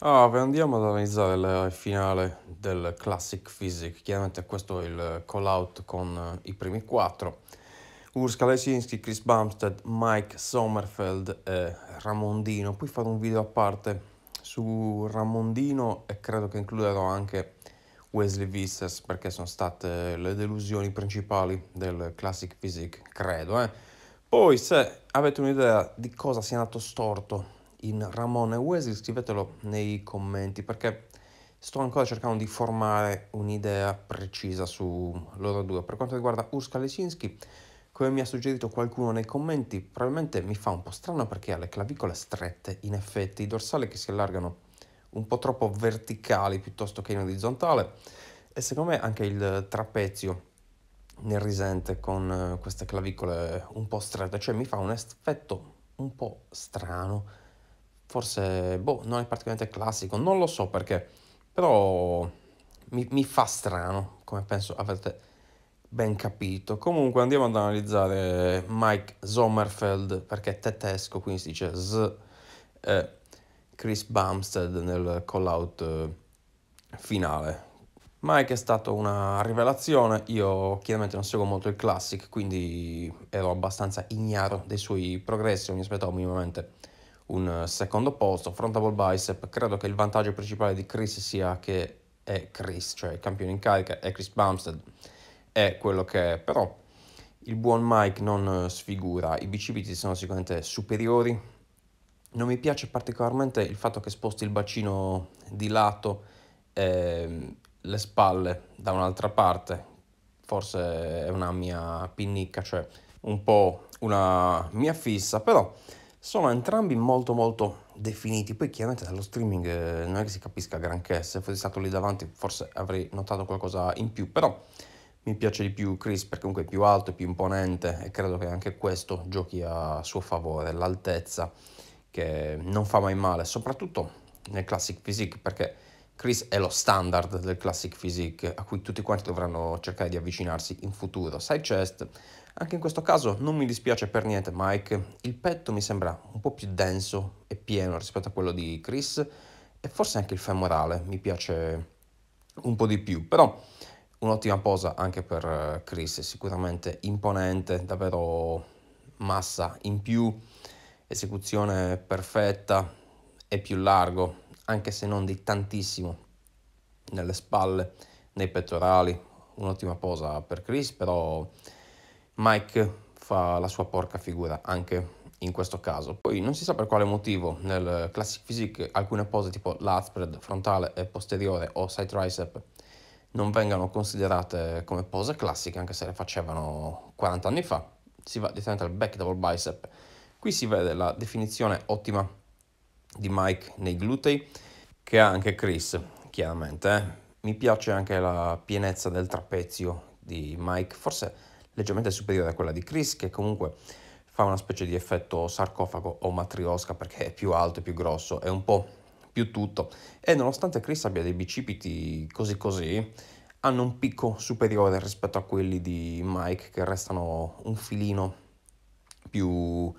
Allora, ah, andiamo ad analizzare il finale del Classic Physics. Chiaramente questo è il call-out con eh, i primi quattro. Urs Lesinski, Chris Bumstead, Mike Sommerfeld e Ramondino. Poi farò un video a parte su Ramondino e credo che includerò anche Wesley Vissers perché sono state le delusioni principali del Classic Physics, credo. Eh? Poi se avete un'idea di cosa sia andato storto in Ramone Wesley, scrivetelo nei commenti perché sto ancora cercando di formare un'idea precisa su loro due. Per quanto riguarda Urska Lesinski, come mi ha suggerito qualcuno nei commenti, probabilmente mi fa un po' strano perché ha le clavicole strette, in effetti, i dorsali che si allargano un po' troppo verticali piuttosto che in orizzontale e secondo me anche il trapezio ne risente con eh, queste clavicole un po' strette, cioè mi fa un effetto un po' strano forse boh, non è particolarmente classico, non lo so perché, però mi, mi fa strano, come penso avrete ben capito. Comunque andiamo ad analizzare Mike Sommerfeld, perché è tedesco, quindi si dice Z, e Chris Bumstead nel call-out eh, finale. Mike è stata una rivelazione, io chiaramente non seguo molto il classic, quindi ero abbastanza ignaro dei suoi progressi, non mi aspettavo minimamente un eh, secondo posto, front double bicep, credo che il vantaggio principale di Chris sia che è Chris, cioè il campione in carica è Chris Bumstead, è quello che è, però il buon Mike non eh, sfigura, i bicipiti sono sicuramente superiori, non mi piace particolarmente il fatto che sposti il bacino di lato e ehm, le spalle da un'altra parte, forse è una mia pinnicca, cioè un po' una mia fissa, però sono entrambi molto molto definiti poi chiaramente dallo streaming eh, non è che si capisca granché se fossi stato lì davanti forse avrei notato qualcosa in più però mi piace di più Chris perché comunque è più alto, e più imponente e credo che anche questo giochi a suo favore, l'altezza che non fa mai male, soprattutto nel Classic Physique perché Chris è lo standard del Classic Physique a cui tutti quanti dovranno cercare di avvicinarsi in futuro. Side chest, anche in questo caso non mi dispiace per niente Mike, il petto mi sembra un po' più denso e pieno rispetto a quello di Chris e forse anche il femorale mi piace un po' di più, però un'ottima posa anche per eh, Chris, sicuramente imponente, davvero massa in più, esecuzione perfetta, è più largo, anche se non di tantissimo, nelle spalle, nei pettorali, un'ottima posa per Chris, però Mike fa la sua porca figura anche in questo caso. Poi non si sa per quale motivo nel Classic Physique alcune pose tipo l'Azpred frontale e posteriore o side tricep non vengano considerate come pose classiche anche se le facevano 40 anni fa. Si va direttamente al back double bicep. Qui si vede la definizione ottima di Mike nei glutei, che ha anche Chris, chiaramente. Eh. Mi piace anche la pienezza del trapezio di Mike, forse leggermente superiore a quella di Chris, che comunque fa una specie di effetto sarcofago o matriosca perché è più alto e più grosso, è un po' più tutto. E nonostante Chris abbia dei bicipiti così così, hanno un picco superiore rispetto a quelli di Mike che restano un filino più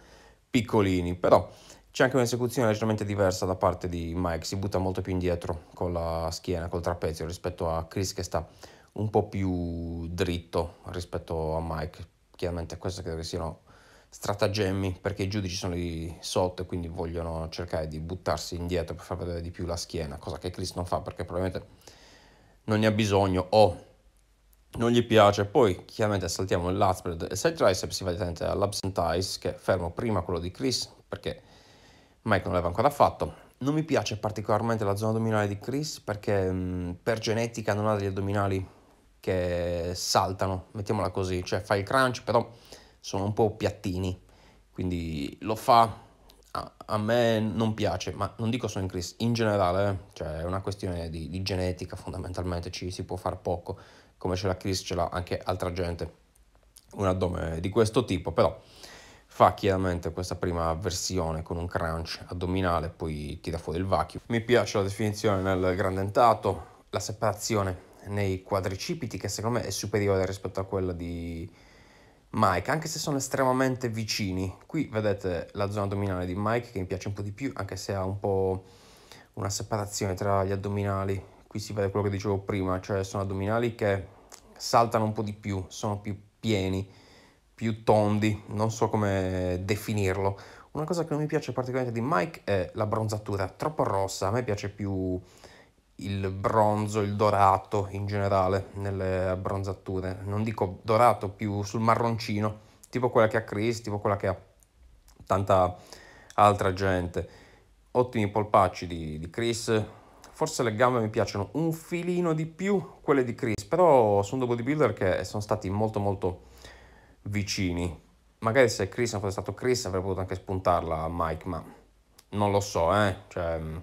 piccolini, però c'è anche un'esecuzione leggermente diversa da parte di Mike, si butta molto più indietro con la schiena, col trapezio rispetto a Chris che sta un po' più dritto rispetto a Mike. Chiaramente questo credo che siano stratagemmi perché i giudici sono lì sotto e quindi vogliono cercare di buttarsi indietro per far vedere di più la schiena, cosa che Chris non fa perché probabilmente non ne ha bisogno o non gli piace. Poi chiaramente saltiamo il Latspread e il side tricep, si va direttamente all'absentize che fermo prima quello di Chris perché Mike non l'aveva ancora fatto. Non mi piace particolarmente la zona addominale di Chris perché mh, mm, per genetica non ha degli addominali che saltano, mettiamola così, cioè fa il crunch però sono un po' piattini, quindi lo fa, a, a me non piace, ma non dico solo in Chris, in generale, eh. cioè è una questione di, di genetica fondamentalmente, ci si può fare poco, come ce l'ha Chris ce l'ha anche altra gente, un addome di questo tipo, però fa chiaramente questa prima versione con un crunch addominale, poi tira fuori il vacuum. Mi piace la definizione nel grandentato, la separazione nei quadricipiti che secondo me è superiore rispetto a quella di Mike, anche se sono estremamente vicini. Qui vedete la zona addominale di Mike che mi piace un po' di più, anche se ha un po' una separazione tra gli addominali. Qui si vede quello che dicevo prima, cioè sono addominali che saltano un po' di più, sono più pieni più tondi, non so come definirlo. Una cosa che non mi piace particolarmente di Mike è la bronzatura, troppo rossa, a me piace più il bronzo, il dorato in generale nelle abbronzature, non dico dorato, più sul marroncino, tipo quella che ha Chris, tipo quella che ha tanta altra gente. Ottimi polpacci di, di Chris, forse le gambe mi piacciono un filino di più quelle di Chris, però sono dei bodybuilder che sono stati molto molto vicini. Magari se Chris non fosse stato Chris avrei potuto anche spuntarla a Mike, ma non lo so, eh? cioè, mm,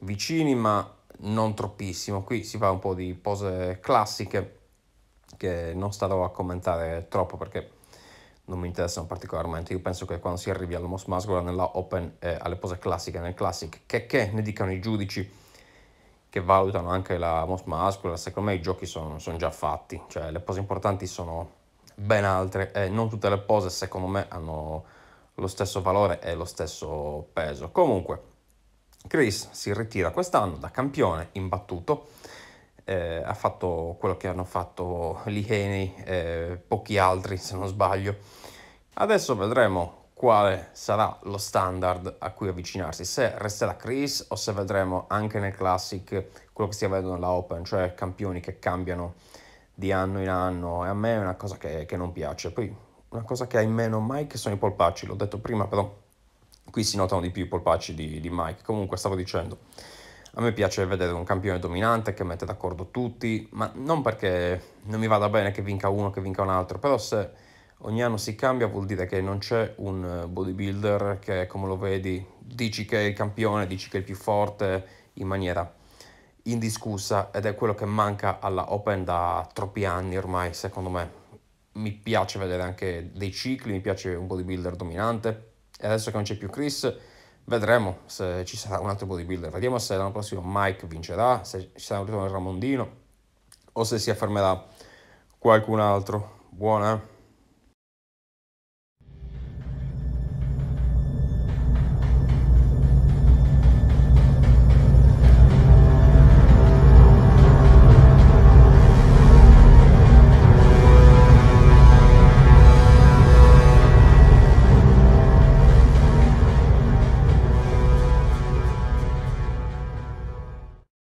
vicini ma non troppissimo. Qui si fa un po' di pose classiche che non starò a commentare troppo perché non mi interessano particolarmente. Io penso che quando si arrivi alla Moss Musgola nella Open eh, alle pose classiche nel Classic, che, che ne dicano i giudici che valutano anche la Most Muscular, secondo me i giochi sono, sono già fatti, cioè le pose importanti sono ben altre e non tutte le pose secondo me hanno lo stesso valore e lo stesso peso. Comunque, Chris si ritira quest'anno da campione imbattuto, eh, ha fatto quello che hanno fatto Liheney e pochi altri se non sbaglio. Adesso vedremo quale sarà lo standard a cui avvicinarsi, se resterà Chris o se vedremo anche nel Classic quello che si vede nella Open, cioè campioni che cambiano di anno in anno e a me è una cosa che, che non piace. Poi una cosa che ha in meno Mike sono i polpacci, l'ho detto prima però qui si notano di più i polpacci di, di Mike. Comunque stavo dicendo, a me piace vedere un campione dominante che mette d'accordo tutti, ma non perché non mi vada bene che vinca uno, che vinca un altro, però se ogni anno si cambia vuol dire che non c'è un eh, bodybuilder che come lo vedi dici che è il campione, dici che è il più forte in maniera indiscussa ed è quello che manca alla Open da troppi anni ormai, secondo me. Mi piace vedere anche dei cicli, mi piace un bodybuilder dominante. E adesso che non c'è più Chris, vedremo se ci sarà un altro bodybuilder. Vediamo se l'anno prossimo Mike vincerà, se ci sarà un ritorno Ramondino o se si affermerà qualcun altro. Buona, eh?